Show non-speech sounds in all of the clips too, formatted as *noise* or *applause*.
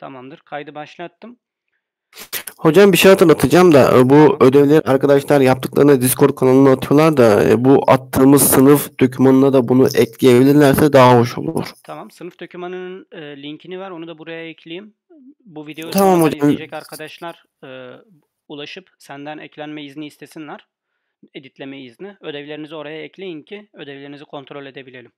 Tamamdır. Kaydı başlattım. Hocam bir şey hatırlatacağım da e, bu ödevleri arkadaşlar yaptıklarını Discord kanalına atıyorlar da e, bu attığımız sınıf dokümanına da bunu ekleyebilirlerse daha hoş olur. Tamam sınıf dokümanının e, linkini ver onu da buraya ekleyeyim. Bu videoyu tamam hocam. izleyecek arkadaşlar e, ulaşıp senden eklenme izni istesinler. Editleme izni. Ödevlerinizi oraya ekleyin ki ödevlerinizi kontrol edebilelim.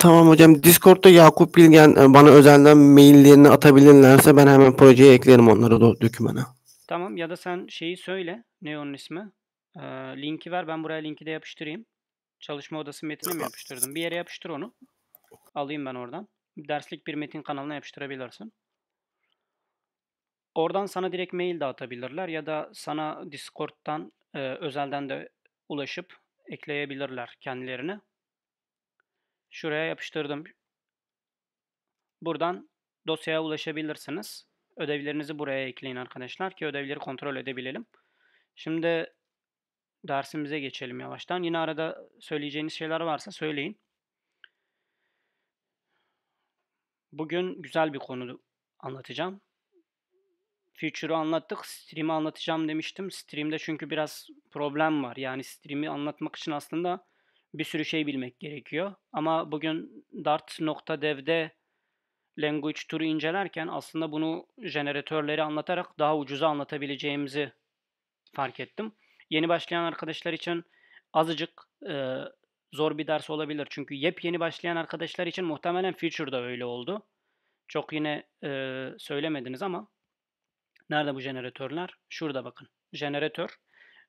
Tamam hocam. Discord'da Yakup Bilgen e, bana özelden maillerini atabilirlerse ben hemen projeye eklerim onları da dokümana. Tamam ya da sen şeyi söyle. Ne onun ismi? Ee, linki ver ben buraya linki de yapıştırayım. Çalışma odası metnine mi yapıştırdın? Bir yere yapıştır onu. Alayım ben oradan. Derslik bir metin kanalına yapıştırabilirsin. Oradan sana direkt mail de atabilirler ya da sana Discord'dan e, özelden de ulaşıp ekleyebilirler kendilerini. Şuraya yapıştırdım. Buradan dosyaya ulaşabilirsiniz. Ödevlerinizi buraya ekleyin arkadaşlar ki ödevleri kontrol edebilelim. Şimdi dersimize geçelim yavaştan. Yine arada söyleyeceğiniz şeyler varsa söyleyin. Bugün güzel bir konu anlatacağım. Future'ı anlattık. Stream'i anlatacağım demiştim. Stream'de çünkü biraz problem var. Yani stream'i anlatmak için aslında bir sürü şey bilmek gerekiyor. Ama bugün dart.dev'de language türü incelerken aslında bunu jeneratörleri anlatarak daha ucuza anlatabileceğimizi fark ettim. Yeni başlayan arkadaşlar için azıcık e, zor bir ders olabilir. Çünkü yepyeni başlayan arkadaşlar için muhtemelen future da öyle oldu. Çok yine e, söylemediniz ama nerede bu jeneratörler? Şurada bakın. Jeneratör.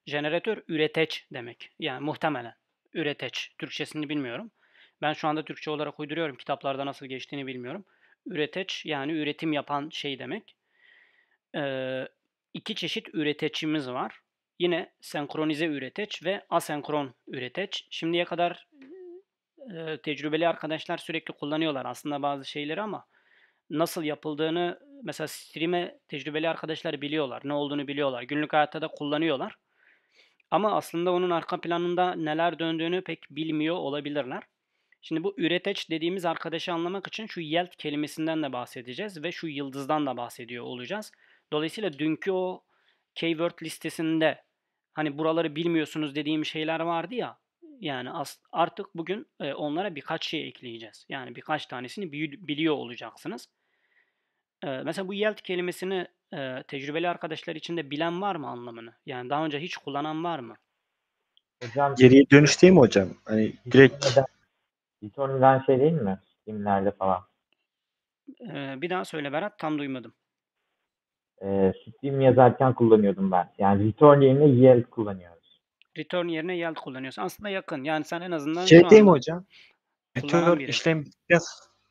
Jeneratör üreteç demek. Yani muhtemelen üreteç. Türkçesini bilmiyorum. Ben şu anda Türkçe olarak uyduruyorum. Kitaplarda nasıl geçtiğini bilmiyorum. Üreteç yani üretim yapan şey demek. Ee, iki çeşit üreteçimiz var. Yine senkronize üreteç ve asenkron üreteç. Şimdiye kadar e, tecrübeli arkadaşlar sürekli kullanıyorlar aslında bazı şeyleri ama nasıl yapıldığını mesela stream'e tecrübeli arkadaşlar biliyorlar. Ne olduğunu biliyorlar. Günlük hayatta da kullanıyorlar. Ama aslında onun arka planında neler döndüğünü pek bilmiyor olabilirler. Şimdi bu üreteç dediğimiz arkadaşı anlamak için şu yelt kelimesinden de bahsedeceğiz ve şu yıldızdan da bahsediyor olacağız. Dolayısıyla dünkü o keyword listesinde hani buraları bilmiyorsunuz dediğim şeyler vardı ya. Yani artık bugün e, onlara birkaç şey ekleyeceğiz. Yani birkaç tanesini biliyor olacaksınız. E, mesela bu yelt kelimesini e, tecrübeli arkadaşlar içinde bilen var mı anlamını? Yani daha önce hiç kullanan var mı? Hocam, Geriye dönüş değil mi hocam? Hani direkt... Returny'den şey değil mi? Steam'lerde falan. Ee, bir daha söyle Berat tam duymadım. Ee, Steam yazarken kullanıyordum ben. Yani Return yerine Yield kullanıyoruz. Return yerine Yield kullanıyorsun. Aslında yakın. Yani sen en azından... Şey değil mi hocam? Return işlem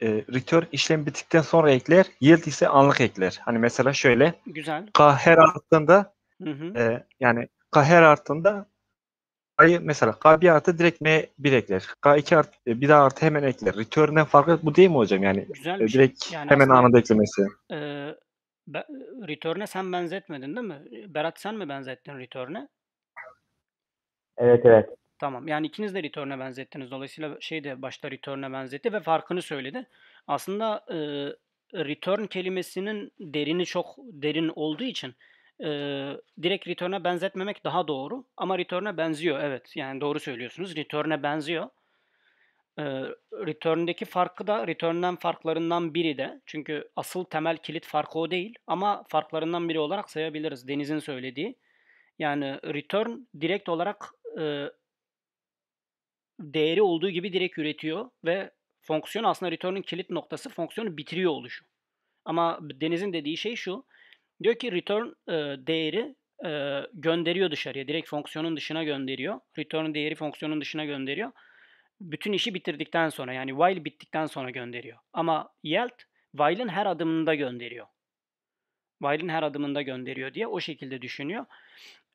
e, return işlem bittikten sonra ekler. Yield ise anlık ekler. Hani mesela şöyle. Güzel. K her arttığında hı hı. E, yani K her arttığında K'yı mesela k bir artı direkt M1 ekler. K2 artı e, bir daha artı hemen ekler. Return'den farkı bu değil mi hocam? Yani Güzel e, şey. direkt şey. yani hemen anında eklemesi. E, be, return'e sen benzetmedin değil mi? Berat sen mi benzettin return'e? Evet evet. Tamam. Yani ikiniz de return'e benzettiniz. Dolayısıyla şey de başta return'e benzetti ve farkını söyledi. Aslında e, return kelimesinin derini çok derin olduğu için e, direkt return'e benzetmemek daha doğru. Ama return'e benziyor. Evet. Yani doğru söylüyorsunuz. Return'e benziyor. E, return'deki farkı da return'den farklarından biri de. Çünkü asıl temel kilit farkı o değil. Ama farklarından biri olarak sayabiliriz. Deniz'in söylediği. Yani return direkt olarak e, değeri olduğu gibi direkt üretiyor ve fonksiyon aslında return'ın kilit noktası fonksiyonu bitiriyor oluşu. Ama Deniz'in dediği şey şu. Diyor ki return e, değeri e, gönderiyor dışarıya. Direkt fonksiyonun dışına gönderiyor. Return değeri fonksiyonun dışına gönderiyor. Bütün işi bitirdikten sonra yani while bittikten sonra gönderiyor. Ama yield while'ın her adımında gönderiyor. While'ın her adımında gönderiyor diye o şekilde düşünüyor.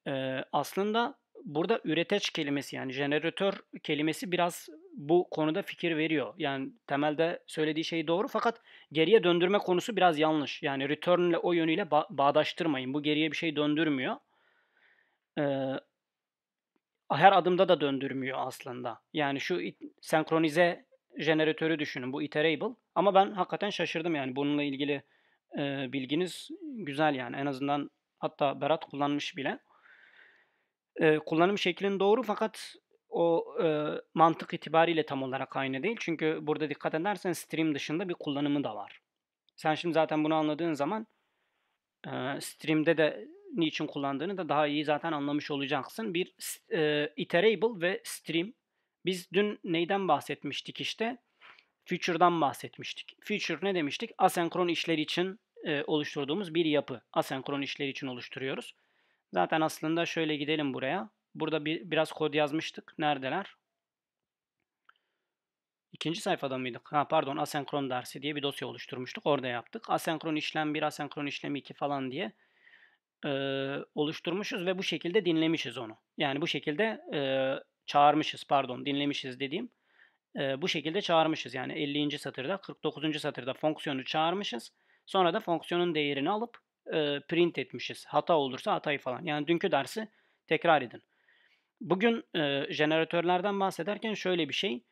E, aslında burada üreteç kelimesi yani jeneratör kelimesi biraz bu konuda fikir veriyor. Yani temelde söylediği şey doğru fakat geriye döndürme konusu biraz yanlış. Yani return ile o yönüyle ba- bağdaştırmayın. Bu geriye bir şey döndürmüyor. Ee, her adımda da döndürmüyor aslında. Yani şu it- senkronize jeneratörü düşünün. Bu iterable. Ama ben hakikaten şaşırdım yani. Bununla ilgili e, bilginiz güzel yani. En azından hatta Berat kullanmış bile e, kullanım şeklin doğru fakat o e, mantık itibariyle tam olarak aynı değil. Çünkü burada dikkat edersen stream dışında bir kullanımı da var. Sen şimdi zaten bunu anladığın zaman e, stream'de de niçin kullandığını da daha iyi zaten anlamış olacaksın. Bir e, iterable ve stream. Biz dün neyden bahsetmiştik işte? Future'dan bahsetmiştik. Future ne demiştik? Asenkron işler için e, oluşturduğumuz bir yapı. Asenkron işler için oluşturuyoruz. Zaten aslında şöyle gidelim buraya. Burada bir, biraz kod yazmıştık. Neredeler? İkinci sayfada mıydık? Ha pardon asenkron dersi diye bir dosya oluşturmuştuk. Orada yaptık. Asenkron işlem 1, asenkron işlem 2 falan diye e, oluşturmuşuz ve bu şekilde dinlemişiz onu. Yani bu şekilde e, çağırmışız pardon dinlemişiz dediğim e, bu şekilde çağırmışız. Yani 50. satırda 49. satırda fonksiyonu çağırmışız. Sonra da fonksiyonun değerini alıp e, print etmişiz. Hata olursa hatayı falan. Yani dünkü dersi tekrar edin. Bugün e, jeneratörlerden bahsederken şöyle bir şey.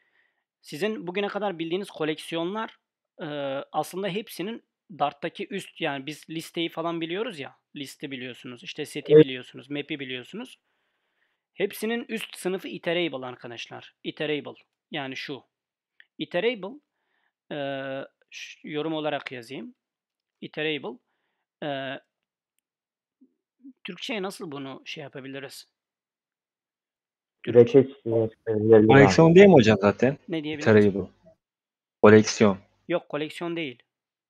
Sizin bugüne kadar bildiğiniz koleksiyonlar e, aslında hepsinin Dart'taki üst yani biz listeyi falan biliyoruz ya. Liste biliyorsunuz. işte seti biliyorsunuz. Map'i biliyorsunuz. Hepsinin üst sınıfı iterable arkadaşlar. Iterable. Yani şu. Iterable e, yorum olarak yazayım. Iterable ee, Türkçe'ye nasıl bunu şey yapabiliriz? Reçet Koleksiyon değil mi hocam zaten? Ne diyebiliriz? Tarayı bu. Koleksiyon. Yok koleksiyon değil.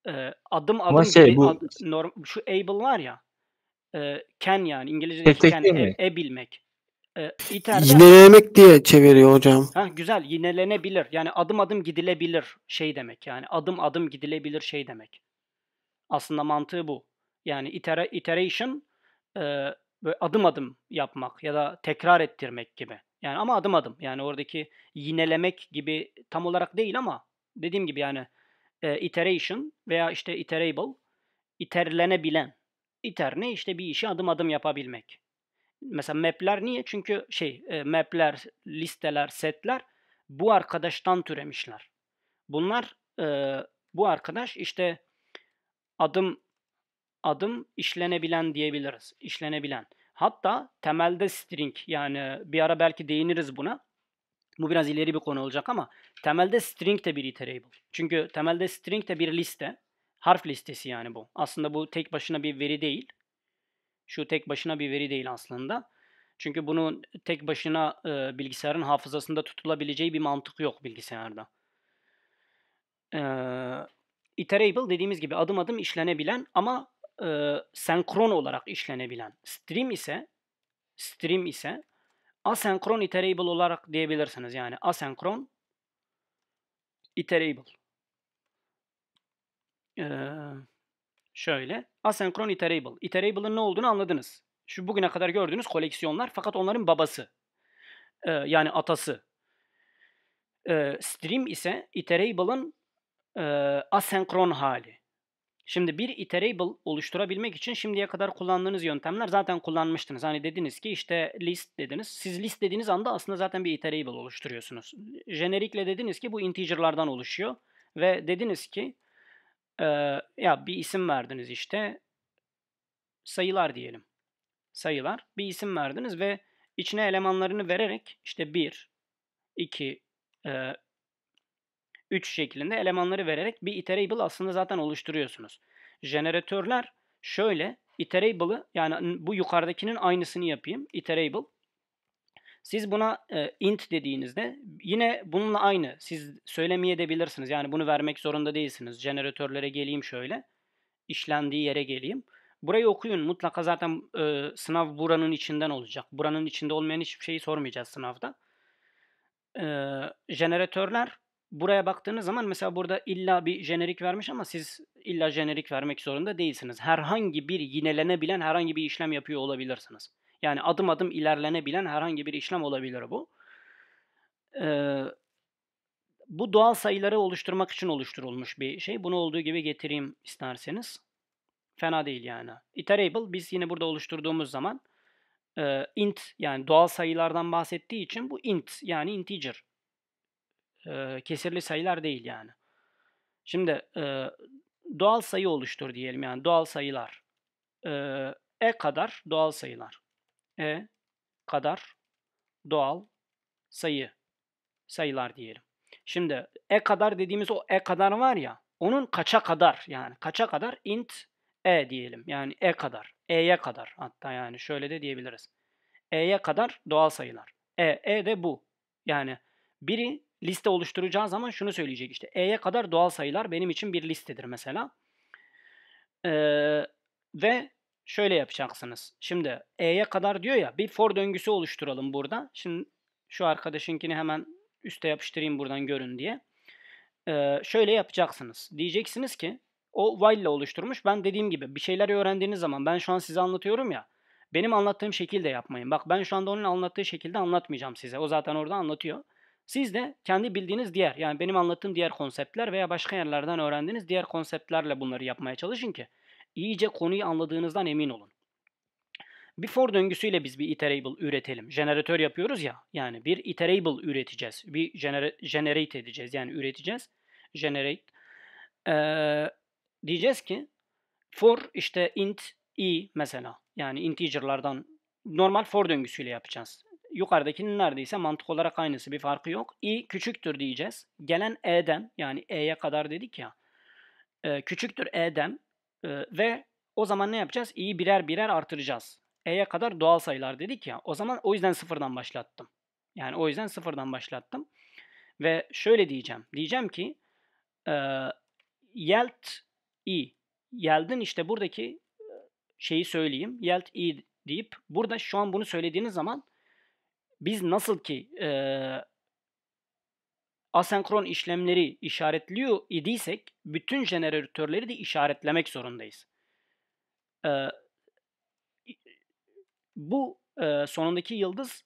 Ee, adım adım Ama şey, bu... ad, norm, şu able var ya e, can yani İngilizce'deki tek can e, e bilmek. E, Yinelemek diye çeviriyor hocam. Ha, güzel yinelenebilir. Yani adım adım gidilebilir şey demek. Yani adım adım gidilebilir şey demek. Aslında mantığı bu. Yani itera, iteration e, böyle adım adım yapmak ya da tekrar ettirmek gibi. Yani ama adım adım. Yani oradaki yinelemek gibi tam olarak değil ama dediğim gibi yani e, iteration veya işte iterable iterlenebilen. İter ne? işte bir işi adım adım yapabilmek. Mesela map'ler niye? Çünkü şey e, map'ler, listeler, setler bu arkadaştan türemişler. Bunlar e, bu arkadaş işte adım adım işlenebilen diyebiliriz. İşlenebilen. Hatta temelde string yani bir ara belki değiniriz buna. Bu biraz ileri bir konu olacak ama temelde string de bir iterable. Çünkü temelde string de bir liste. Harf listesi yani bu. Aslında bu tek başına bir veri değil. Şu tek başına bir veri değil aslında. Çünkü bunun tek başına e, bilgisayarın hafızasında tutulabileceği bir mantık yok bilgisayarda. E, iterable dediğimiz gibi adım adım işlenebilen ama e, senkron olarak işlenebilen. Stream ise stream ise asenkron iterable olarak diyebilirsiniz. Yani asenkron iterable. Ee, şöyle asenkron iterable. Iterable'ın ne olduğunu anladınız. Şu bugüne kadar gördüğünüz koleksiyonlar fakat onların babası. Ee, yani atası. Ee, stream ise iterable'ın e, asenkron hali. Şimdi bir iterable oluşturabilmek için şimdiye kadar kullandığınız yöntemler zaten kullanmıştınız. Hani dediniz ki işte list dediniz. Siz list dediğiniz anda aslında zaten bir iterable oluşturuyorsunuz. Jenerikle dediniz ki bu integerlardan oluşuyor. Ve dediniz ki e, ya bir isim verdiniz işte sayılar diyelim. Sayılar bir isim verdiniz ve içine elemanlarını vererek işte 1, 2, 3 şeklinde elemanları vererek bir iterable aslında zaten oluşturuyorsunuz. Jeneratörler şöyle iterable'ı yani bu yukarıdakinin aynısını yapayım. Iterable. Siz buna e, int dediğinizde yine bununla aynı. Siz söylemeye de Yani bunu vermek zorunda değilsiniz. Jeneratörlere geleyim şöyle. işlendiği yere geleyim. Burayı okuyun. Mutlaka zaten e, sınav buranın içinden olacak. Buranın içinde olmayan hiçbir şeyi sormayacağız sınavda. E, jeneratörler buraya baktığınız zaman mesela burada illa bir jenerik vermiş ama siz illa jenerik vermek zorunda değilsiniz. Herhangi bir yinelenebilen herhangi bir işlem yapıyor olabilirsiniz. Yani adım adım ilerlenebilen herhangi bir işlem olabilir bu. Ee, bu doğal sayıları oluşturmak için oluşturulmuş bir şey. Bunu olduğu gibi getireyim isterseniz. Fena değil yani. Iterable biz yine burada oluşturduğumuz zaman e, int yani doğal sayılardan bahsettiği için bu int yani integer e, kesirli sayılar değil yani. Şimdi e, doğal sayı oluştur diyelim yani doğal sayılar. E, e kadar doğal sayılar. E kadar doğal sayı sayılar diyelim. Şimdi e kadar dediğimiz o e kadar var ya onun kaça kadar yani kaça kadar int e diyelim. Yani e kadar. E'ye kadar hatta yani şöyle de diyebiliriz. E'ye kadar doğal sayılar. E, e de bu. Yani biri liste oluşturacağı zaman şunu söyleyecek işte. E'ye kadar doğal sayılar benim için bir listedir mesela. Ee, ve şöyle yapacaksınız. Şimdi E'ye kadar diyor ya bir for döngüsü oluşturalım burada. Şimdi şu arkadaşınkini hemen üste yapıştırayım buradan görün diye. Ee, şöyle yapacaksınız. Diyeceksiniz ki o while ile oluşturmuş. Ben dediğim gibi bir şeyler öğrendiğiniz zaman ben şu an size anlatıyorum ya. Benim anlattığım şekilde yapmayın. Bak ben şu anda onun anlattığı şekilde anlatmayacağım size. O zaten orada anlatıyor. Siz de kendi bildiğiniz diğer yani benim anlattığım diğer konseptler veya başka yerlerden öğrendiğiniz diğer konseptlerle bunları yapmaya çalışın ki iyice konuyu anladığınızdan emin olun. Bir for döngüsüyle biz bir iterable üretelim. Jeneratör yapıyoruz ya. Yani bir iterable üreteceğiz. Bir gener- generate edeceğiz. Yani üreteceğiz. Generate. Ee, diyeceğiz ki for işte int i mesela. Yani integerlardan normal for döngüsüyle yapacağız yukarıdakinin neredeyse mantık olarak aynısı bir farkı yok. i küçüktür diyeceğiz. Gelen e'den yani e'ye kadar dedik ya e, küçüktür e'den e, ve o zaman ne yapacağız? i'yi birer birer artıracağız. e'ye kadar doğal sayılar dedik ya o zaman o yüzden sıfırdan başlattım. Yani o yüzden sıfırdan başlattım. Ve şöyle diyeceğim. Diyeceğim ki e, yelt i. Yelt'in işte buradaki e, şeyi söyleyeyim. Yelt i deyip burada şu an bunu söylediğiniz zaman biz nasıl ki e, asenkron işlemleri işaretliyor idiysek bütün jeneratörleri de işaretlemek zorundayız. E, bu e, sonundaki yıldız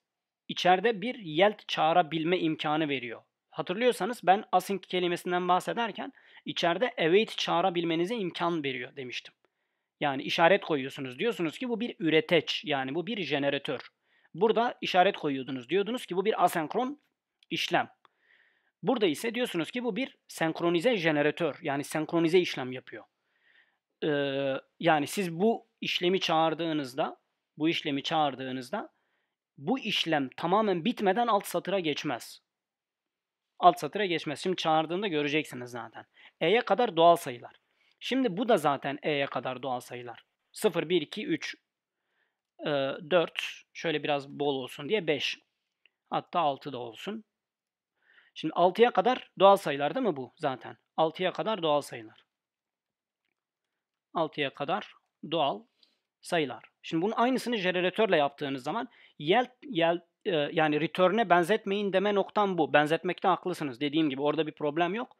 içeride bir yelt çağırabilme imkanı veriyor. Hatırlıyorsanız ben async kelimesinden bahsederken içeride await çağırabilmenize imkan veriyor demiştim. Yani işaret koyuyorsunuz. Diyorsunuz ki bu bir üreteç yani bu bir jeneratör. Burada işaret koyuyordunuz. Diyordunuz ki bu bir asenkron işlem. Burada ise diyorsunuz ki bu bir senkronize jeneratör. Yani senkronize işlem yapıyor. Ee, yani siz bu işlemi çağırdığınızda, bu işlemi çağırdığınızda bu işlem tamamen bitmeden alt satıra geçmez. Alt satıra geçmez. Şimdi çağırdığımda göreceksiniz zaten. E'ye kadar doğal sayılar. Şimdi bu da zaten E'ye kadar doğal sayılar. 0, 1, 2, 3 e, 4 şöyle biraz bol olsun diye 5 hatta 6 da olsun. Şimdi 6'ya kadar doğal sayılar değil mi bu zaten? 6'ya kadar doğal sayılar. 6'ya kadar doğal sayılar. Şimdi bunun aynısını jeneratörle yaptığınız zaman yel, yel e, yani return'e benzetmeyin deme noktam bu. Benzetmekte haklısınız. Dediğim gibi orada bir problem yok.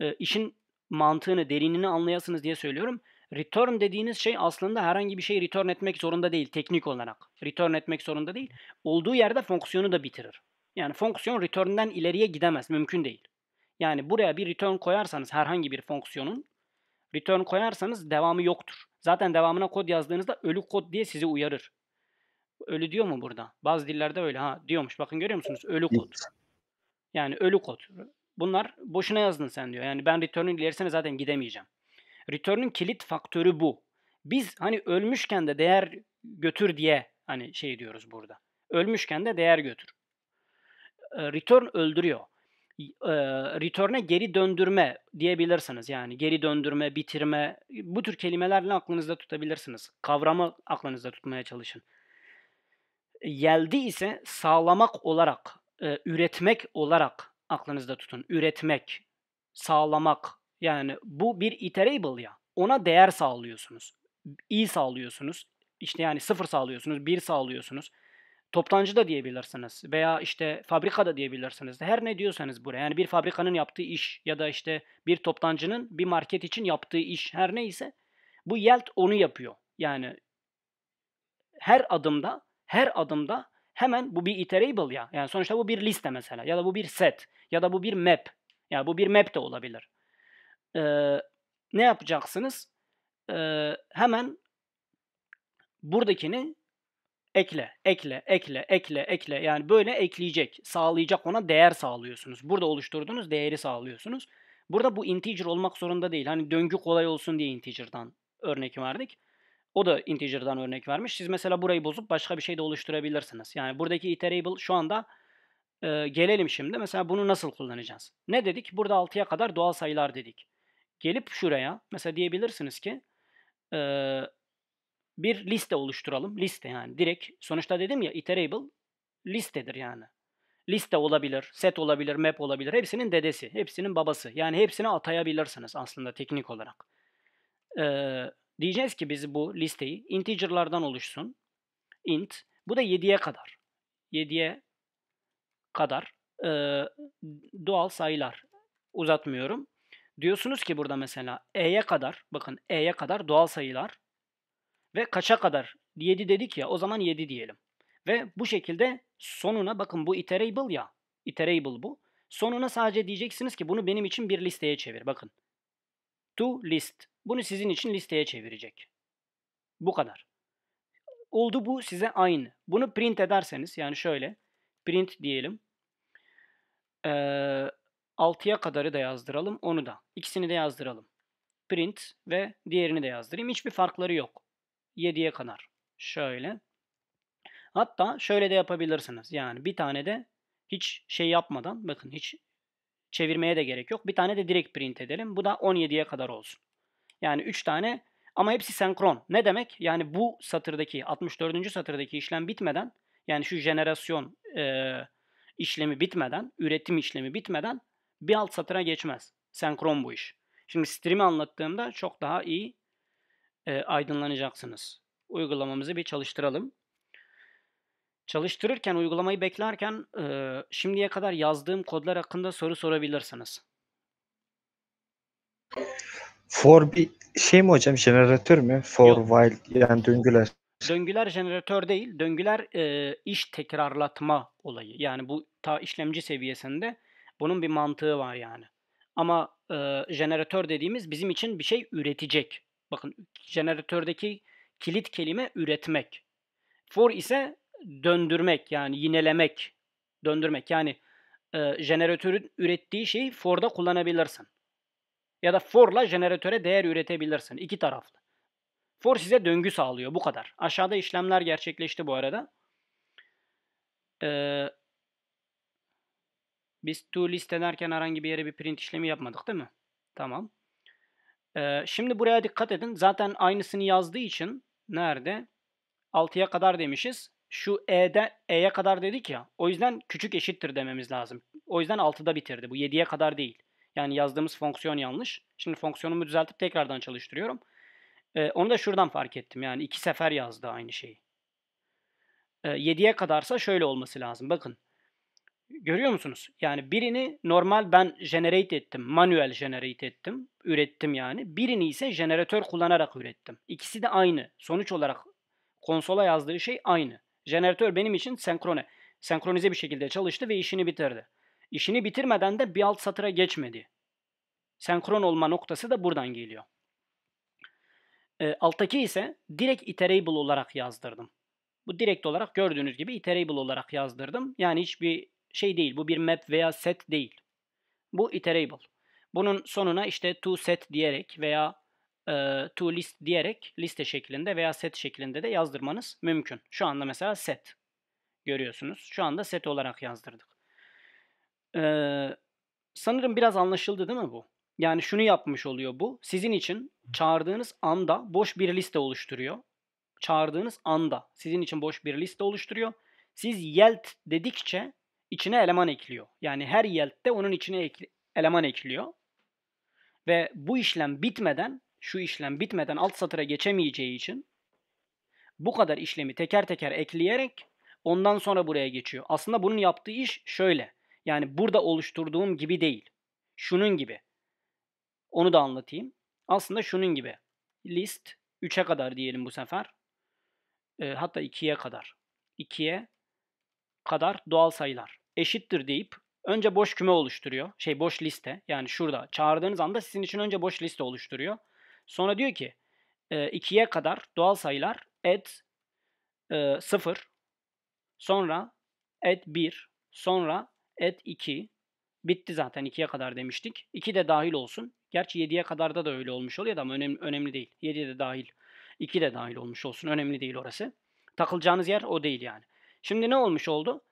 E, işin mantığını, derinini anlayasınız diye söylüyorum. Return dediğiniz şey aslında herhangi bir şey return etmek zorunda değil teknik olarak. Return etmek zorunda değil. Olduğu yerde fonksiyonu da bitirir. Yani fonksiyon return'den ileriye gidemez. Mümkün değil. Yani buraya bir return koyarsanız herhangi bir fonksiyonun return koyarsanız devamı yoktur. Zaten devamına kod yazdığınızda ölü kod diye sizi uyarır. Ölü diyor mu burada? Bazı dillerde öyle ha diyormuş. Bakın görüyor musunuz? Ölü kod. Yani ölü kod. Bunlar boşuna yazdın sen diyor. Yani ben return'ün ilerisine zaten gidemeyeceğim. Return'ün kilit faktörü bu. Biz hani ölmüşken de değer götür diye hani şey diyoruz burada. Ölmüşken de değer götür. Ee, return öldürüyor. E, return'e geri döndürme diyebilirsiniz. Yani geri döndürme, bitirme bu tür kelimelerle aklınızda tutabilirsiniz. Kavramı aklınızda tutmaya çalışın. Yeldi ise sağlamak olarak, e, üretmek olarak aklınızda tutun. Üretmek, sağlamak, yani bu bir iterable ya. Ona değer sağlıyorsunuz. i sağlıyorsunuz. İşte yani sıfır sağlıyorsunuz, bir sağlıyorsunuz. Toptancı da diyebilirsiniz veya işte fabrika da diyebilirsiniz. Her ne diyorsanız buraya. Yani bir fabrikanın yaptığı iş ya da işte bir toptancının bir market için yaptığı iş her neyse bu Yelt onu yapıyor. Yani her adımda her adımda hemen bu bir iterable ya. Yani sonuçta bu bir liste mesela ya da bu bir set ya da bu bir map. Yani bu bir map de olabilir e, ne yapacaksınız? E, hemen buradakini ekle, ekle, ekle, ekle, ekle. Yani böyle ekleyecek, sağlayacak ona değer sağlıyorsunuz. Burada oluşturduğunuz değeri sağlıyorsunuz. Burada bu integer olmak zorunda değil. Hani döngü kolay olsun diye integer'dan örnek verdik. O da integer'dan örnek vermiş. Siz mesela burayı bozup başka bir şey de oluşturabilirsiniz. Yani buradaki iterable şu anda e, gelelim şimdi. Mesela bunu nasıl kullanacağız? Ne dedik? Burada 6'ya kadar doğal sayılar dedik gelip şuraya mesela diyebilirsiniz ki e, bir liste oluşturalım. Liste yani direkt sonuçta dedim ya iterable listedir yani. Liste olabilir, set olabilir, map olabilir. Hepsinin dedesi, hepsinin babası. Yani hepsine atayabilirsiniz aslında teknik olarak. Ee, diyeceğiz ki biz bu listeyi integerlardan oluşsun. Int. Bu da 7'ye kadar. 7'ye kadar e, doğal sayılar uzatmıyorum. Diyorsunuz ki burada mesela e'ye kadar bakın e'ye kadar doğal sayılar ve kaça kadar 7 dedik ya o zaman 7 diyelim. Ve bu şekilde sonuna bakın bu iterable ya iterable bu. Sonuna sadece diyeceksiniz ki bunu benim için bir listeye çevir bakın. To list. Bunu sizin için listeye çevirecek. Bu kadar. Oldu bu size aynı. Bunu print ederseniz yani şöyle print diyelim. Ee, 6'ya kadarı da yazdıralım onu da. İkisini de yazdıralım. Print ve diğerini de yazdırayım. Hiçbir farkları yok. 7'ye kadar. Şöyle. Hatta şöyle de yapabilirsiniz. Yani bir tane de hiç şey yapmadan bakın hiç çevirmeye de gerek yok. Bir tane de direkt print edelim. Bu da 17'ye kadar olsun. Yani 3 tane ama hepsi senkron. Ne demek? Yani bu satırdaki 64. satırdaki işlem bitmeden yani şu jenerasyon e, işlemi bitmeden, üretim işlemi bitmeden bir alt satıra geçmez. Senkron bu iş. Şimdi stream'i anlattığımda çok daha iyi e, aydınlanacaksınız. Uygulamamızı bir çalıştıralım. Çalıştırırken, uygulamayı beklerken e, şimdiye kadar yazdığım kodlar hakkında soru sorabilirsiniz. For bir şey mi hocam jeneratör mü? For Yok. while yani döngüler. Döngüler jeneratör değil. Döngüler e, iş tekrarlatma olayı. Yani bu ta işlemci seviyesinde bunun bir mantığı var yani. Ama e, jeneratör dediğimiz bizim için bir şey üretecek. Bakın jeneratördeki kilit kelime üretmek. For ise döndürmek yani yinelemek, döndürmek. Yani e, jeneratörün ürettiği şeyi for'da kullanabilirsin. Ya da for'la jeneratöre değer üretebilirsin. İki taraflı. For size döngü sağlıyor bu kadar. Aşağıda işlemler gerçekleşti bu arada. Ee, biz to liste herhangi bir yere bir print işlemi yapmadık değil mi? Tamam. Ee, şimdi buraya dikkat edin. Zaten aynısını yazdığı için nerede? 6'ya kadar demişiz. Şu E'de E'ye kadar dedik ya. O yüzden küçük eşittir dememiz lazım. O yüzden 6'da bitirdi. Bu 7'ye kadar değil. Yani yazdığımız fonksiyon yanlış. Şimdi fonksiyonumu düzeltip tekrardan çalıştırıyorum. Ee, onu da şuradan fark ettim. Yani iki sefer yazdı aynı şeyi. Ee, 7'ye kadarsa şöyle olması lazım. Bakın Görüyor musunuz? Yani birini normal ben generate ettim. Manuel generate ettim. Ürettim yani. Birini ise jeneratör kullanarak ürettim. İkisi de aynı. Sonuç olarak konsola yazdığı şey aynı. Jeneratör benim için senkrone. Senkronize bir şekilde çalıştı ve işini bitirdi. İşini bitirmeden de bir alt satıra geçmedi. Senkron olma noktası da buradan geliyor. E, alttaki ise direkt iterable olarak yazdırdım. Bu direkt olarak gördüğünüz gibi iterable olarak yazdırdım. Yani hiçbir şey değil. Bu bir map veya set değil. Bu iterable. Bunun sonuna işte to set diyerek veya e, to list diyerek liste şeklinde veya set şeklinde de yazdırmanız mümkün. Şu anda mesela set görüyorsunuz. Şu anda set olarak yazdırdık. Ee, sanırım biraz anlaşıldı değil mi bu? Yani şunu yapmış oluyor bu. Sizin için çağırdığınız anda boş bir liste oluşturuyor. Çağırdığınız anda sizin için boş bir liste oluşturuyor. Siz yelt dedikçe içine eleman ekliyor. Yani her yeltte onun içine ek, eleman ekliyor. Ve bu işlem bitmeden, şu işlem bitmeden alt satıra geçemeyeceği için bu kadar işlemi teker teker ekleyerek ondan sonra buraya geçiyor. Aslında bunun yaptığı iş şöyle. Yani burada oluşturduğum gibi değil. Şunun gibi. Onu da anlatayım. Aslında şunun gibi. List 3'e kadar diyelim bu sefer. E, hatta 2'ye kadar. 2'ye kadar doğal sayılar eşittir deyip önce boş küme oluşturuyor. Şey boş liste yani şurada çağırdığınız anda sizin için önce boş liste oluşturuyor. Sonra diyor ki 2'ye e, kadar doğal sayılar et 0 e, sonra et 1 sonra et 2 bitti zaten 2'ye kadar demiştik. 2 de dahil olsun. Gerçi 7'ye kadar da, da öyle olmuş oluyor ama önemli, önemli değil. 7 de dahil 2 de dahil olmuş olsun önemli değil orası. Takılacağınız yer o değil yani. Şimdi ne olmuş oldu?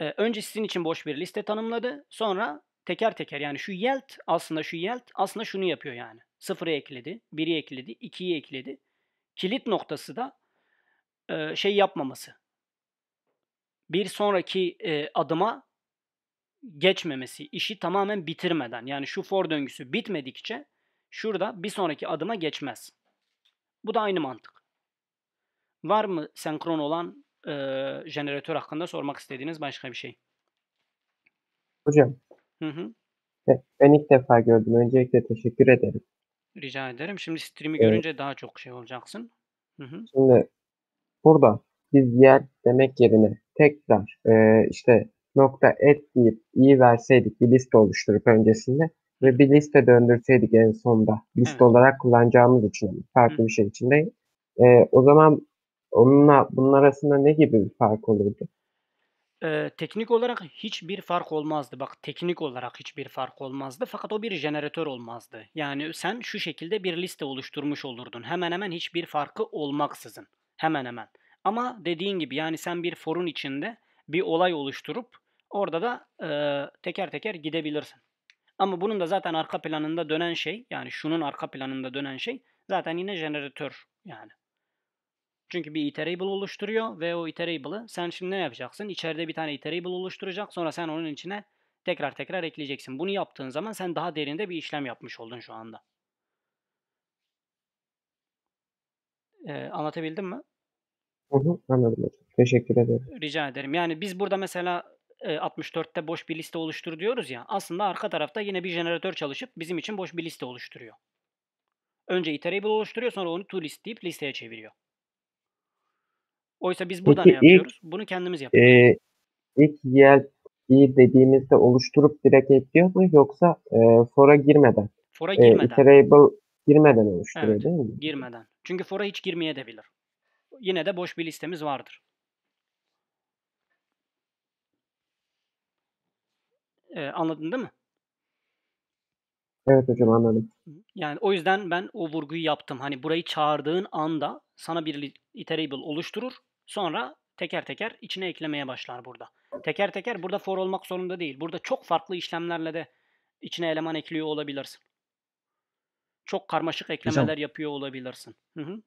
e, önce sizin için boş bir liste tanımladı. Sonra teker teker yani şu yelt aslında şu yelt aslında şunu yapıyor yani. Sıfırı ekledi, biri ekledi, ikiyi ekledi. Kilit noktası da e, şey yapmaması. Bir sonraki e, adıma geçmemesi, işi tamamen bitirmeden yani şu for döngüsü bitmedikçe şurada bir sonraki adıma geçmez. Bu da aynı mantık. Var mı senkron olan e, jeneratör hakkında sormak istediğiniz başka bir şey? Hocam. Hı hı. Ben ilk defa gördüm. Öncelikle teşekkür ederim. Rica ederim. Şimdi stream'i evet. görünce daha çok şey olacaksın. Hı hı. Şimdi burada biz yer demek yerine tekrar e, işte nokta et deyip iyi verseydik bir liste oluşturup öncesinde ve bir liste döndürseydik en sonda liste evet. olarak kullanacağımız için farklı Hı. bir şey için değil. E, o zaman Onunla bunun arasında ne gibi bir fark olurdu? Ee, teknik olarak hiçbir fark olmazdı. Bak teknik olarak hiçbir fark olmazdı. Fakat o bir jeneratör olmazdı. Yani sen şu şekilde bir liste oluşturmuş olurdun. Hemen hemen hiçbir farkı olmaksızın. Hemen hemen. Ama dediğin gibi yani sen bir forun içinde bir olay oluşturup orada da e, teker teker gidebilirsin. Ama bunun da zaten arka planında dönen şey yani şunun arka planında dönen şey zaten yine jeneratör yani. Çünkü bir iterable oluşturuyor ve o iterable'ı sen şimdi ne yapacaksın? İçeride bir tane iterable oluşturacak. Sonra sen onun içine tekrar tekrar ekleyeceksin. Bunu yaptığın zaman sen daha derinde bir işlem yapmış oldun şu anda. Ee, anlatabildim mi? Hı hı, anladım. Teşekkür ederim. Rica ederim. Yani biz burada mesela 64'te e, boş bir liste oluştur diyoruz ya. Aslında arka tarafta yine bir jeneratör çalışıp bizim için boş bir liste oluşturuyor. Önce iterable oluşturuyor sonra onu to list deyip listeye çeviriyor. Oysa biz burada Peki ne yapıyoruz? Ilk, Bunu kendimiz yapıyoruz. E, ilk ELT dediğimizde oluşturup direkt ekliyor mu yoksa e, fora girmeden? Fora e, girmeden. E, girmeden oluşturuyor evet, değil mi? Girmeden. Çünkü fora hiç girmeye de bilir. Yine de boş bir listemiz vardır. Ee, anladın değil mi? Evet hocam anladım. Yani o yüzden ben o vurguyu yaptım. Hani burayı çağırdığın anda sana bir iterable oluşturur. Sonra teker teker içine eklemeye başlar burada. Teker teker burada for olmak zorunda değil. Burada çok farklı işlemlerle de içine eleman ekliyor olabilirsin. Çok karmaşık eklemeler Hocam, yapıyor olabilirsin. Hı hı.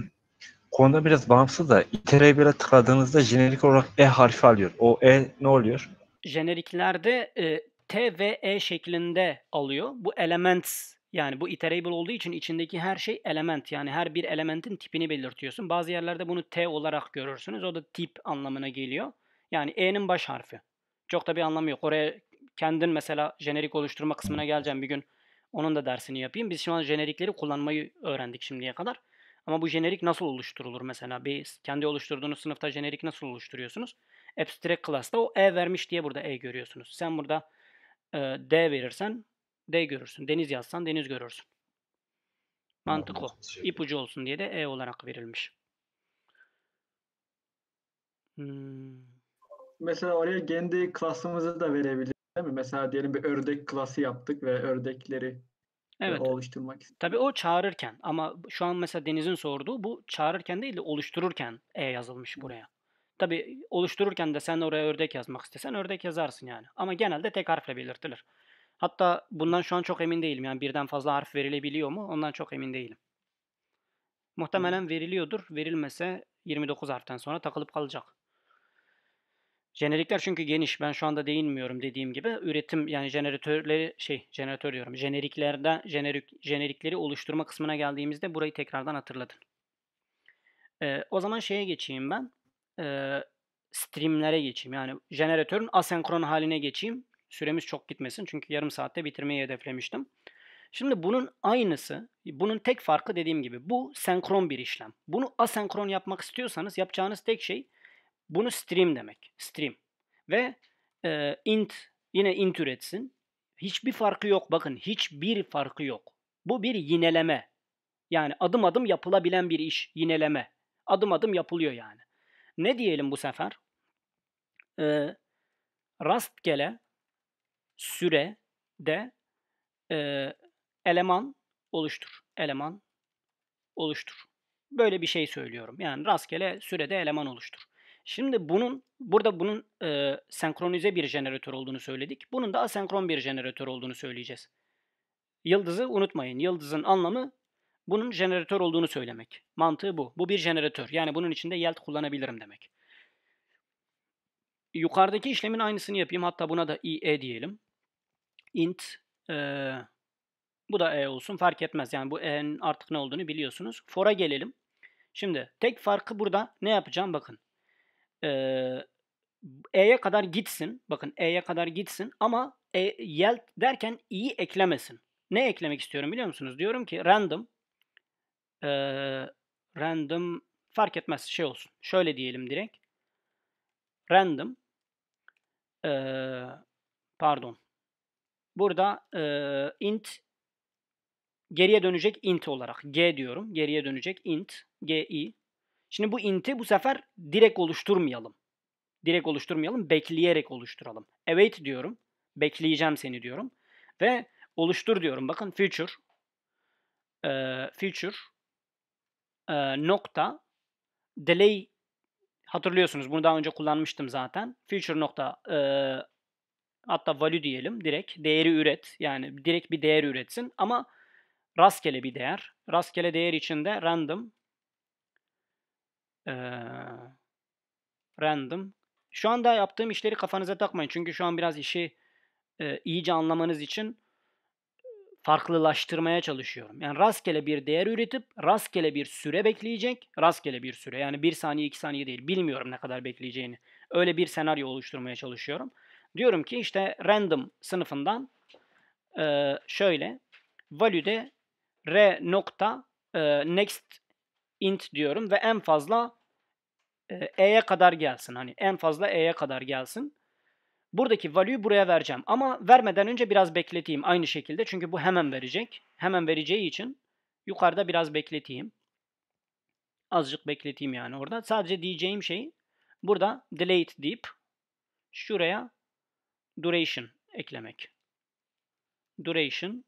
*clears throat* Konuda biraz bağımsız da iterable'e tıkladığınızda jenerik olarak E harfi alıyor. O E ne oluyor? Jeneriklerde e, T ve E şeklinde alıyor. Bu elements yani bu iterable olduğu için içindeki her şey element. Yani her bir elementin tipini belirtiyorsun. Bazı yerlerde bunu T olarak görürsünüz. O da tip anlamına geliyor. Yani E'nin baş harfi. Çok da bir anlamı yok. Oraya kendin mesela jenerik oluşturma kısmına geleceğim bir gün. Onun da dersini yapayım. Biz şu an jenerikleri kullanmayı öğrendik şimdiye kadar. Ama bu jenerik nasıl oluşturulur mesela? Biz kendi oluşturduğunuz sınıfta jenerik nasıl oluşturuyorsunuz? Abstract class'ta o E vermiş diye burada E görüyorsunuz. Sen burada e, D verirsen D görürsün. Deniz yazsan deniz görürsün. Mantık o. İpucu olsun diye de E olarak verilmiş. Hmm. Mesela oraya kendi klasımızı da verebiliriz değil mi? Mesela diyelim bir ördek klası yaptık ve ördekleri evet. oluşturmak istedik. Tabii o çağırırken ama şu an mesela Deniz'in sorduğu bu çağırırken değil de oluştururken E yazılmış buraya. Tabii oluştururken de sen oraya ördek yazmak istesen ördek yazarsın yani. Ama genelde tek harfle belirtilir. Hatta bundan şu an çok emin değilim. Yani birden fazla harf verilebiliyor mu? Ondan çok emin değilim. Muhtemelen veriliyordur. Verilmese 29 harften sonra takılıp kalacak. Jenerikler çünkü geniş. Ben şu anda değinmiyorum dediğim gibi. Üretim yani jeneratörleri şey jeneratör diyorum. Jeneriklerden jenerik jenerikleri oluşturma kısmına geldiğimizde burayı tekrardan hatırladın. Ee, o zaman şeye geçeyim ben. Ee, streamlere geçeyim. Yani jeneratörün asenkron haline geçeyim süremiz çok gitmesin. Çünkü yarım saatte bitirmeyi hedeflemiştim. Şimdi bunun aynısı, bunun tek farkı dediğim gibi bu senkron bir işlem. Bunu asenkron yapmak istiyorsanız yapacağınız tek şey bunu stream demek. Stream. Ve e, int yine int üretsin. Hiçbir farkı yok. Bakın hiçbir farkı yok. Bu bir yineleme. Yani adım adım yapılabilen bir iş. Yineleme. Adım adım yapılıyor yani. Ne diyelim bu sefer? Ee, rastgele süre de e, eleman oluştur. Eleman oluştur. Böyle bir şey söylüyorum. Yani rastgele sürede eleman oluştur. Şimdi bunun burada bunun e, senkronize bir jeneratör olduğunu söyledik. Bunun da asenkron bir jeneratör olduğunu söyleyeceğiz. Yıldızı unutmayın. Yıldızın anlamı bunun jeneratör olduğunu söylemek. Mantığı bu. Bu bir jeneratör. Yani bunun içinde yelt kullanabilirim demek. Yukarıdaki işlemin aynısını yapayım. Hatta buna da IE diyelim int e, bu da e olsun fark etmez. Yani bu e'nin artık ne olduğunu biliyorsunuz. For'a gelelim. Şimdi tek farkı burada ne yapacağım bakın. Ee, e'ye kadar gitsin. Bakın e'ye kadar gitsin ama e, yelt derken i'yi eklemesin. Ne eklemek istiyorum biliyor musunuz? Diyorum ki random e, random fark etmez şey olsun. Şöyle diyelim direkt. Random e, pardon Burada e, int geriye dönecek int olarak. G diyorum. Geriye dönecek int. GI. Şimdi bu int'i bu sefer direkt oluşturmayalım. Direkt oluşturmayalım. Bekleyerek oluşturalım. Await diyorum. Bekleyeceğim seni diyorum. Ve oluştur diyorum. Bakın future. E, future. E, nokta. Delay hatırlıyorsunuz bunu daha önce kullanmıştım zaten. Future nokta e, Hatta value diyelim direkt. Değeri üret. Yani direkt bir değer üretsin. Ama rastgele bir değer. Rastgele değer içinde random ee, random. Şu anda yaptığım işleri kafanıza takmayın. Çünkü şu an biraz işi e, iyice anlamanız için farklılaştırmaya çalışıyorum. Yani rastgele bir değer üretip rastgele bir süre bekleyecek. Rastgele bir süre yani 1 saniye 2 saniye değil bilmiyorum ne kadar bekleyeceğini. Öyle bir senaryo oluşturmaya çalışıyorum. Diyorum ki işte random sınıfından e, şöyle value'de r nokta e, next int diyorum ve en fazla e, e'ye kadar gelsin. Hani en fazla e'ye kadar gelsin. Buradaki value'yu buraya vereceğim. Ama vermeden önce biraz bekleteyim aynı şekilde. Çünkü bu hemen verecek. Hemen vereceği için yukarıda biraz bekleteyim. Azıcık bekleteyim yani orada. Sadece diyeceğim şey burada delayed deyip şuraya duration eklemek. Duration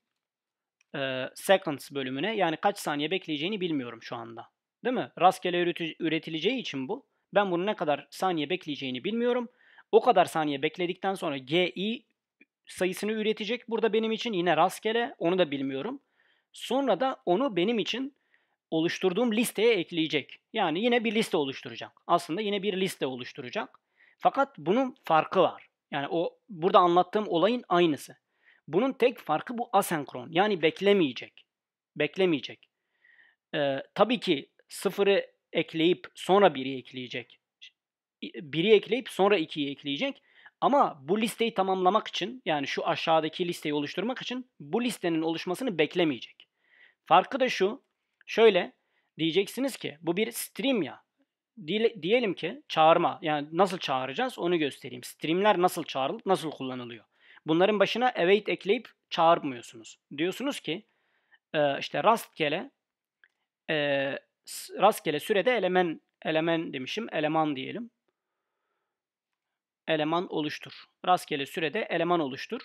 e, seconds bölümüne yani kaç saniye bekleyeceğini bilmiyorum şu anda. Değil mi? Rastgele üretileceği için bu. Ben bunu ne kadar saniye bekleyeceğini bilmiyorum. O kadar saniye bekledikten sonra GI sayısını üretecek. Burada benim için yine rastgele onu da bilmiyorum. Sonra da onu benim için oluşturduğum listeye ekleyecek. Yani yine bir liste oluşturacak. Aslında yine bir liste oluşturacak. Fakat bunun farkı var. Yani o burada anlattığım olayın aynısı. Bunun tek farkı bu asenkron. Yani beklemeyecek. Beklemeyecek. Ee, tabii ki sıfırı ekleyip sonra biri ekleyecek. Biri ekleyip sonra ikiyi ekleyecek. Ama bu listeyi tamamlamak için yani şu aşağıdaki listeyi oluşturmak için bu listenin oluşmasını beklemeyecek. Farkı da şu. Şöyle diyeceksiniz ki bu bir stream ya diyelim ki çağırma yani nasıl çağıracağız onu göstereyim. Streamler nasıl çağrılıp nasıl kullanılıyor. Bunların başına await ekleyip çağırmıyorsunuz. Diyorsunuz ki e, işte rastgele e, rastgele sürede elemen elemen demişim eleman diyelim. Eleman oluştur. Rastgele sürede eleman oluştur.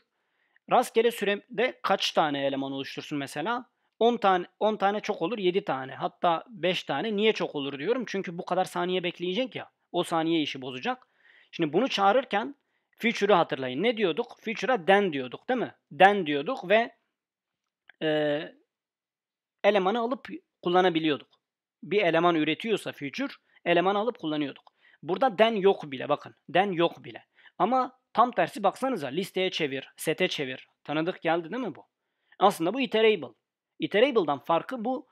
Rastgele sürede kaç tane eleman oluştursun mesela? 10 tane 10 tane çok olur 7 tane hatta 5 tane niye çok olur diyorum. Çünkü bu kadar saniye bekleyecek ya o saniye işi bozacak. Şimdi bunu çağırırken future'ı hatırlayın. Ne diyorduk? Future'a den diyorduk değil mi? Den diyorduk ve e, elemanı alıp kullanabiliyorduk. Bir eleman üretiyorsa future eleman alıp kullanıyorduk. Burada den yok bile bakın. Den yok bile. Ama tam tersi baksanıza listeye çevir, sete çevir. Tanıdık geldi değil mi bu? Aslında bu iterable. Iterable'dan farkı bu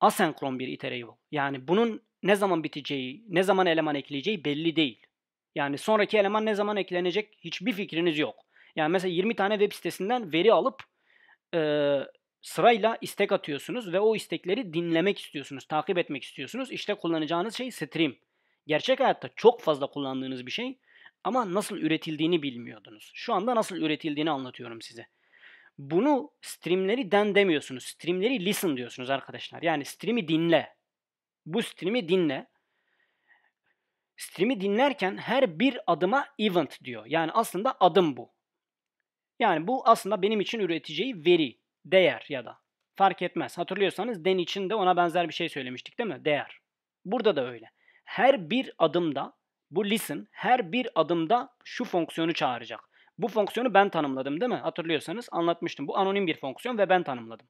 asenkron bir iterable. Yani bunun ne zaman biteceği, ne zaman eleman ekleyeceği belli değil. Yani sonraki eleman ne zaman eklenecek hiçbir fikriniz yok. Yani mesela 20 tane web sitesinden veri alıp e, sırayla istek atıyorsunuz ve o istekleri dinlemek istiyorsunuz, takip etmek istiyorsunuz. İşte kullanacağınız şey stream. Gerçek hayatta çok fazla kullandığınız bir şey ama nasıl üretildiğini bilmiyordunuz. Şu anda nasıl üretildiğini anlatıyorum size. Bunu streamleri den demiyorsunuz. Streamleri listen diyorsunuz arkadaşlar. Yani stream'i dinle. Bu stream'i dinle. Stream'i dinlerken her bir adıma event diyor. Yani aslında adım bu. Yani bu aslında benim için üreteceği veri, değer ya da fark etmez. Hatırlıyorsanız den için de ona benzer bir şey söylemiştik değil mi? Değer. Burada da öyle. Her bir adımda bu listen her bir adımda şu fonksiyonu çağıracak. Bu fonksiyonu ben tanımladım değil mi? Hatırlıyorsanız anlatmıştım. Bu anonim bir fonksiyon ve ben tanımladım.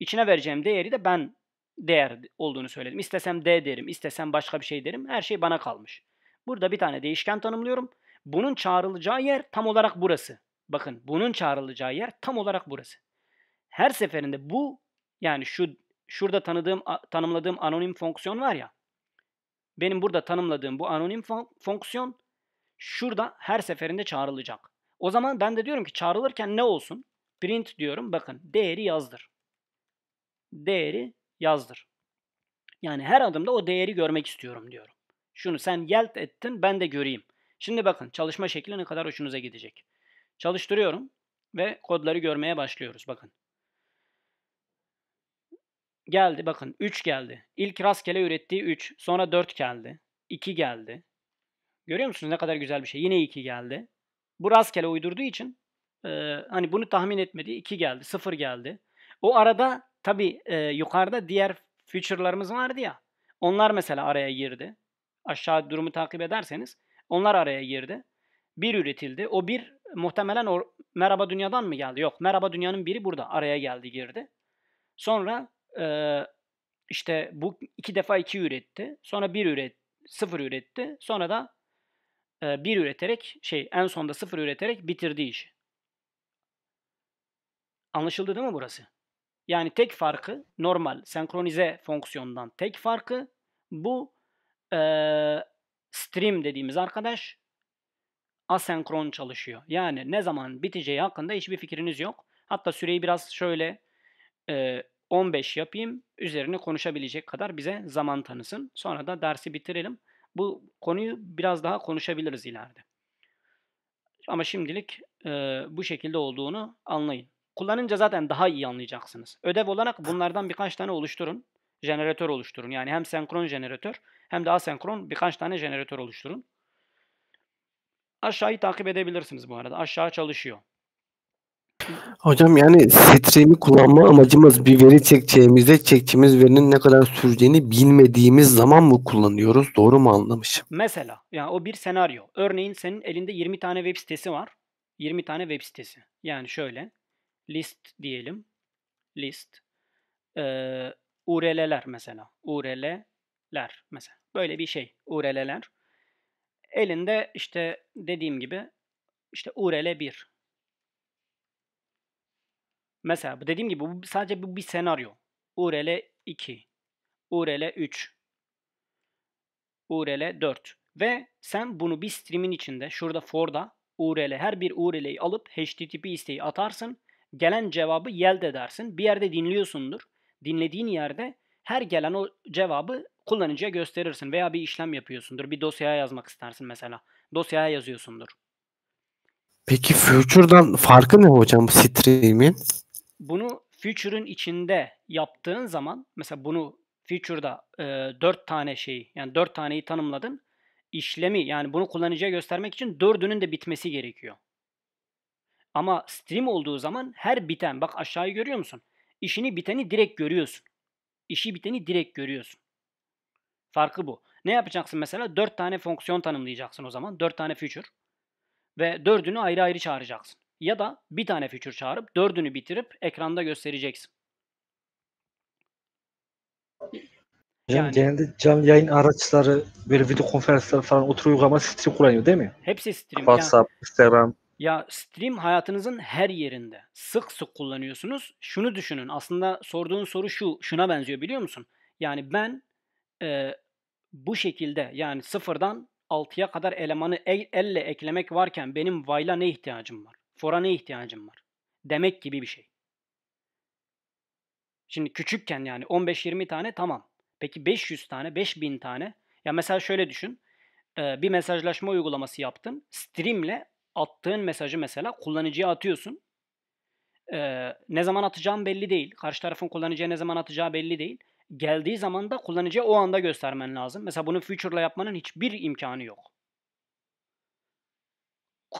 İçine vereceğim değeri de ben değer olduğunu söyledim. İstesem d derim, istesem başka bir şey derim. Her şey bana kalmış. Burada bir tane değişken tanımlıyorum. Bunun çağrılacağı yer tam olarak burası. Bakın bunun çağrılacağı yer tam olarak burası. Her seferinde bu yani şu şurada tanıdığım tanımladığım anonim fonksiyon var ya. Benim burada tanımladığım bu anonim fonksiyon şurada her seferinde çağrılacak. O zaman ben de diyorum ki çağrılırken ne olsun? Print diyorum. Bakın değeri yazdır. Değeri yazdır. Yani her adımda o değeri görmek istiyorum diyorum. Şunu sen yelt ettin ben de göreyim. Şimdi bakın çalışma şekli ne kadar hoşunuza gidecek. Çalıştırıyorum ve kodları görmeye başlıyoruz. Bakın. Geldi bakın 3 geldi. İlk rastgele ürettiği 3. Sonra 4 geldi. 2 geldi. Görüyor musunuz ne kadar güzel bir şey. Yine 2 geldi. Bu rastgele uydurduğu için e, hani bunu tahmin etmedi 2 geldi, 0 geldi. O arada tabi e, yukarıda diğer future'larımız vardı ya. Onlar mesela araya girdi. Aşağı durumu takip ederseniz onlar araya girdi. Bir üretildi. O bir muhtemelen o Merhaba Dünya'dan mı geldi? Yok. Merhaba Dünya'nın biri burada araya geldi girdi. Sonra e, işte bu iki defa iki üretti. Sonra bir üret, sıfır üretti. Sonra da bir üreterek şey en sonda sıfır üreterek bitirdiği işi. Anlaşıldı değil mi burası? Yani tek farkı normal senkronize fonksiyondan tek farkı bu e, stream dediğimiz arkadaş asenkron çalışıyor. Yani ne zaman biteceği hakkında hiçbir fikriniz yok. Hatta süreyi biraz şöyle e, 15 yapayım üzerine konuşabilecek kadar bize zaman tanısın. Sonra da dersi bitirelim. Bu konuyu biraz daha konuşabiliriz ileride. Ama şimdilik e, bu şekilde olduğunu anlayın. Kullanınca zaten daha iyi anlayacaksınız. Ödev olarak bunlardan birkaç tane oluşturun. Jeneratör oluşturun. Yani hem senkron jeneratör hem de asenkron birkaç tane jeneratör oluşturun. Aşağıyı takip edebilirsiniz bu arada. Aşağı çalışıyor. Hocam yani stream'i kullanma amacımız bir veri çekeceğimizde çektiğimiz verinin ne kadar süreceğini bilmediğimiz zaman mı kullanıyoruz? Doğru mu anlamışım? Mesela yani o bir senaryo. Örneğin senin elinde 20 tane web sitesi var. 20 tane web sitesi. Yani şöyle list diyelim. List. Ee, URL'ler mesela. URL'ler mesela. Böyle bir şey. URL'ler. Elinde işte dediğim gibi işte URL 1, Mesela bu dediğim gibi bu sadece bu bir senaryo. URL 2, URL 3, URL 4 ve sen bunu bir stream'in içinde şurada for'da URL her bir URL'yi alıp HTTP isteği atarsın. Gelen cevabı yelde edersin. Bir yerde dinliyorsundur. Dinlediğin yerde her gelen o cevabı kullanıcıya gösterirsin veya bir işlem yapıyorsundur. Bir dosyaya yazmak istersin mesela. Dosyaya yazıyorsundur. Peki Future'dan farkı ne hocam streaming? bunu future'ın içinde yaptığın zaman mesela bunu future'da e, 4 tane şeyi yani 4 taneyi tanımladın. işlemi, yani bunu kullanıcıya göstermek için 4'ünün de bitmesi gerekiyor. Ama stream olduğu zaman her biten bak aşağıyı görüyor musun? İşini biteni direkt görüyorsun. İşi biteni direkt görüyorsun. Farkı bu. Ne yapacaksın mesela? 4 tane fonksiyon tanımlayacaksın o zaman. 4 tane future. Ve 4'ünü ayrı ayrı çağıracaksın ya da bir tane feature çağırıp dördünü bitirip ekranda göstereceksin. Yani, genelde canlı yayın araçları böyle video konferanslar falan oturuyor ama stream kullanıyor değil mi? Hepsi stream. WhatsApp, yani, Instagram. Ya stream hayatınızın her yerinde. Sık sık kullanıyorsunuz. Şunu düşünün. Aslında sorduğun soru şu. Şuna benziyor biliyor musun? Yani ben e, bu şekilde yani sıfırdan 6'ya kadar elemanı el, elle eklemek varken benim vayla ne ihtiyacım var? Fora ne ihtiyacım var? Demek gibi bir şey. Şimdi küçükken yani 15-20 tane tamam. Peki 500 tane, 5000 tane. Ya mesela şöyle düşün. Ee, bir mesajlaşma uygulaması yaptın. Stream'le attığın mesajı mesela kullanıcıya atıyorsun. Ee, ne zaman atacağın belli değil. Karşı tarafın kullanıcıya ne zaman atacağı belli değil. Geldiği zaman da kullanıcıya o anda göstermen lazım. Mesela bunu futurela yapmanın hiçbir imkanı yok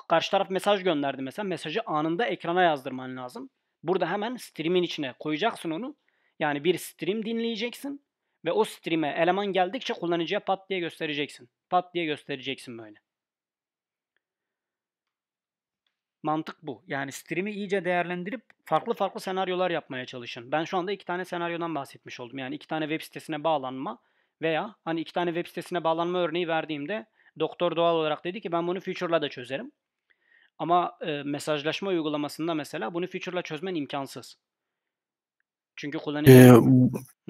karşı taraf mesaj gönderdi mesela. Mesajı anında ekrana yazdırman lazım. Burada hemen stream'in içine koyacaksın onu. Yani bir stream dinleyeceksin ve o stream'e eleman geldikçe kullanıcıya pat diye göstereceksin. Pat diye göstereceksin böyle. Mantık bu. Yani stream'i iyice değerlendirip farklı farklı senaryolar yapmaya çalışın. Ben şu anda iki tane senaryodan bahsetmiş oldum. Yani iki tane web sitesine bağlanma veya hani iki tane web sitesine bağlanma örneği verdiğimde doktor doğal olarak dedi ki ben bunu future'la da çözerim. Ama e, mesajlaşma uygulamasında mesela bunu feature'la çözmen imkansız. Çünkü kullanıcı...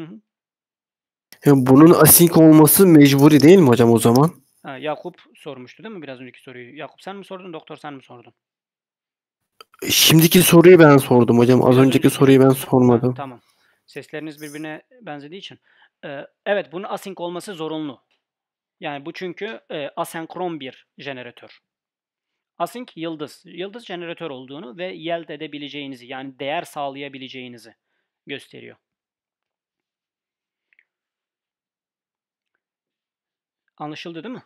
Ee, bunun async olması mecburi değil mi hocam o zaman? Ha, Yakup sormuştu değil mi biraz önceki soruyu? Yakup sen mi sordun, doktor sen mi sordun? E, şimdiki soruyu ben sordum hocam. Az önceki, önceki soruyu ben sormadım. Ha, tamam. Sesleriniz birbirine benzediği için. Ee, evet bunun async olması zorunlu. Yani bu çünkü e, asenkron bir jeneratör async yıldız, yıldız jeneratör olduğunu ve yield edebileceğinizi yani değer sağlayabileceğinizi gösteriyor. Anlaşıldı değil mi?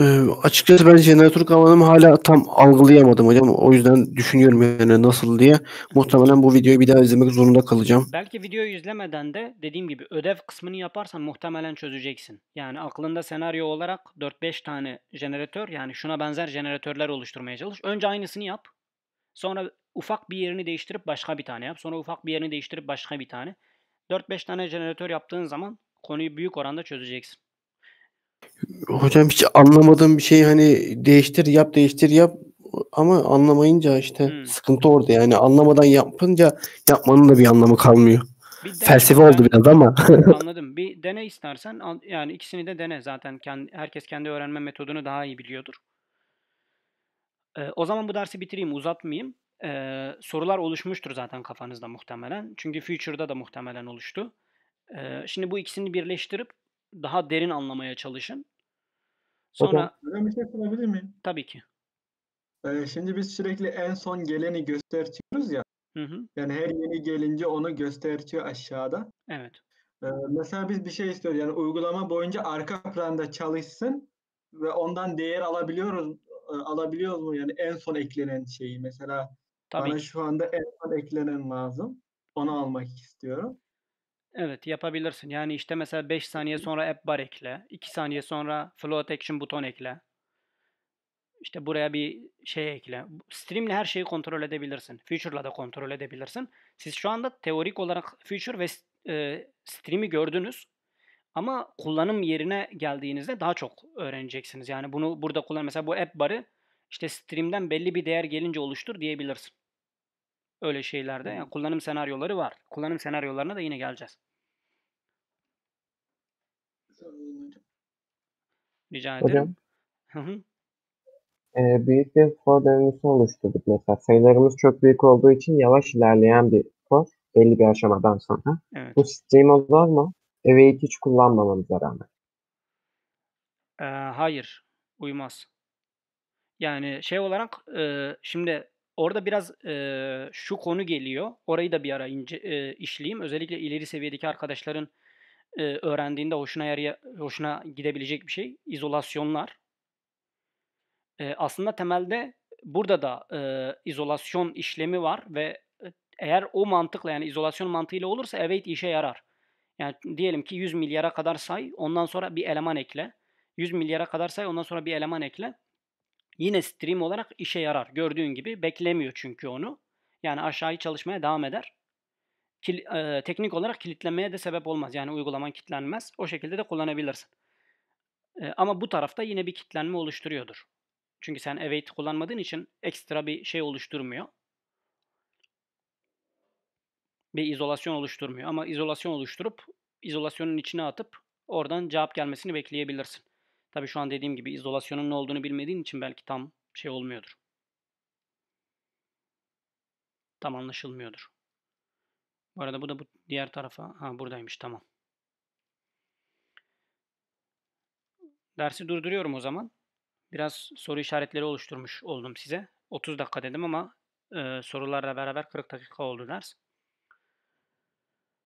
Ee, açıkçası ben jeneratör kavramını hala tam algılayamadım hocam. O yüzden düşünüyorum yani nasıl diye. Muhtemelen bu videoyu bir daha izlemek zorunda kalacağım. Belki videoyu izlemeden de dediğim gibi ödev kısmını yaparsan muhtemelen çözeceksin. Yani aklında senaryo olarak 4-5 tane jeneratör yani şuna benzer jeneratörler oluşturmaya çalış. Önce aynısını yap. Sonra ufak bir yerini değiştirip başka bir tane yap. Sonra ufak bir yerini değiştirip başka bir tane. 4-5 tane jeneratör yaptığın zaman konuyu büyük oranda çözeceksin. Hocam hiç anlamadığım bir şey hani değiştir yap değiştir yap ama anlamayınca işte hmm. sıkıntı orada yani anlamadan yapınca yapmanın da bir anlamı kalmıyor. Bir Felsefe oldu biraz ama. *laughs* Anladım. Bir dene istersen yani ikisini de dene zaten kendi, herkes kendi öğrenme metodunu daha iyi biliyordur. Ee, o zaman bu dersi bitireyim uzatmayayım. Ee, sorular oluşmuştur zaten kafanızda muhtemelen. Çünkü future'da da muhtemelen oluştu. Ee, şimdi bu ikisini birleştirip daha derin anlamaya çalışın. Sonra Hocam, bir şey sorabilir miyim? Tabii ki. Ee, şimdi biz sürekli en son geleni göstertiyoruz ya. Hı hı. Yani her yeni gelince onu göstertiyor aşağıda. Evet. Ee, mesela biz bir şey istiyoruz. Yani uygulama boyunca arka planda çalışsın ve ondan değer alabiliyoruz e, alabiliyoruz mu? Yani en son eklenen şeyi mesela Tabii. bana şu anda en son eklenen lazım. Onu almak istiyorum. Evet yapabilirsin. Yani işte mesela 5 saniye sonra app bar ekle. 2 saniye sonra float action buton ekle. İşte buraya bir şey ekle. Stream'le her şeyi kontrol edebilirsin. Future'la da kontrol edebilirsin. Siz şu anda teorik olarak Future ve e, Stream'i gördünüz. Ama kullanım yerine geldiğinizde daha çok öğreneceksiniz. Yani bunu burada kullan. Mesela bu app barı işte Stream'den belli bir değer gelince oluştur diyebilirsin. Öyle şeylerde yani kullanım senaryoları var. Kullanım senaryolarına da yine geleceğiz. Rica ederim. Hocam, e, büyük bir for döngüsü oluşturduk mesela. Sayılarımız çok büyük olduğu için yavaş ilerleyen bir for belli bir aşamadan sonra. Evet. Bu stream olur mu? Eve hiç kullanmamamıza rağmen. E, hayır. Uymaz. Yani şey olarak e, şimdi Orada biraz e, şu konu geliyor. Orayı da bir ara ince, e, işleyeyim. Özellikle ileri seviyedeki arkadaşların e, öğrendiğinde hoşuna yarıya, hoşuna gidebilecek bir şey. İzolasyonlar. E, aslında temelde burada da e, izolasyon işlemi var ve e, eğer o mantıkla yani izolasyon mantığıyla olursa evet işe yarar. Yani diyelim ki 100 milyara kadar say, ondan sonra bir eleman ekle. 100 milyara kadar say, ondan sonra bir eleman ekle yine stream olarak işe yarar. Gördüğün gibi beklemiyor çünkü onu. Yani aşağıyı çalışmaya devam eder. Kil, e, teknik olarak kilitlenmeye de sebep olmaz. Yani uygulaman kilitlenmez. O şekilde de kullanabilirsin. E, ama bu tarafta yine bir kilitlenme oluşturuyordur. Çünkü sen await kullanmadığın için ekstra bir şey oluşturmuyor. Bir izolasyon oluşturmuyor. Ama izolasyon oluşturup izolasyonun içine atıp oradan cevap gelmesini bekleyebilirsin. Tabi şu an dediğim gibi izolasyonun ne olduğunu bilmediğin için belki tam şey olmuyordur. Tam anlaşılmıyordur. Bu arada bu da bu diğer tarafa. Ha buradaymış tamam. Dersi durduruyorum o zaman. Biraz soru işaretleri oluşturmuş oldum size. 30 dakika dedim ama e, sorularla beraber 40 dakika oldu ders.